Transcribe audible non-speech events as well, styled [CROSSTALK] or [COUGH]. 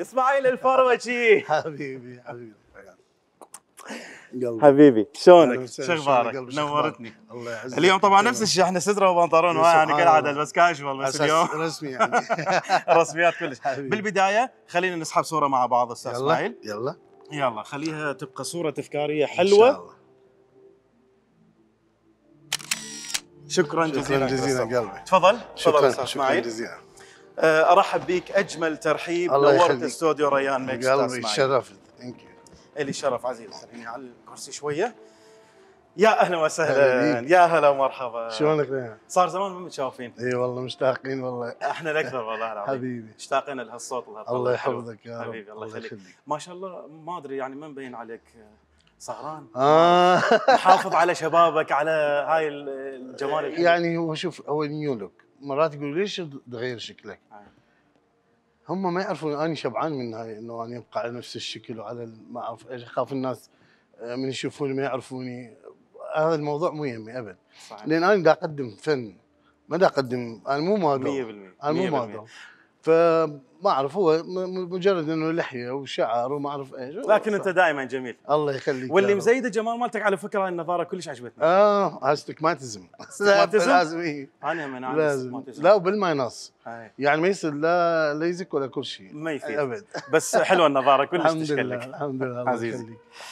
اسماعيل الفروجي حبيبي حبيبي حبيبي شلونك؟ شو اخبارك؟ نورتني الله يعزك اليوم طبعا نفس الشيء احنا ستره وبنطلون يعني كالعاده بس كاجوال بس اليوم رسمي يعني [LAUGHS] رسميات كلش بالبدايه خلينا نسحب صوره مع بعض استاذ اسماعيل يلا يلا خليها تبقى صوره تذكاريه حلوه إن شاء الله. شكرا جزيلا شكرا جزيلا قلبي تفضل تفضل استاذ اسماعيل شكرا جزيلا آه، ارحب بك اجمل ترحيب الله نورت استوديو ريان ميكس قلبي الشرف ثانك يو لي شرف عزيز خليني على الكرسي شويه يا اهلا وسهلا يا هلا ومرحبا شلونك ريان؟ صار زمان ما متشافين اي والله مشتاقين والله احنا الاكثر والله العظيم حبيبي مشتاقين لهالصوت وهالطلع الله يحفظك يا رب حبيبي الله يخليك ما شاء الله ما ادري يعني ما مبين عليك سهران اه [LAUGHS] محافظ على شبابك على هاي الجمال يعني هو شوف هو نيو لوك مرات يقولوا ليش تغير شكلك؟ آه. هم ما يعرفوا اني شبعان من هاي انه اني ابقى على نفس الشكل وعلى ما اعرف ايش اخاف الناس آه، من يشوفوني ما يعرفوني هذا الموضوع مو يهمني ابدا لان انا دا اقدم فن ما دا اقدم انا مو ماضي انا مو ماضي فما اعرف هو مجرد انه لحيه وشعر وما اعرف ايش لكن انت دائما جميل الله يخليك واللي مزيد الجمال مالتك على فكره النظاره كلش عجبتني اه استكماتزم استكماتزم لازم اي انا من انا لازم لا وبالماينص يعني ما يصير لا ليزك ولا كل شيء ما يفيد ابد بس حلوه النظاره كلش تشكلك الحمد لله الحمد لله عزيزي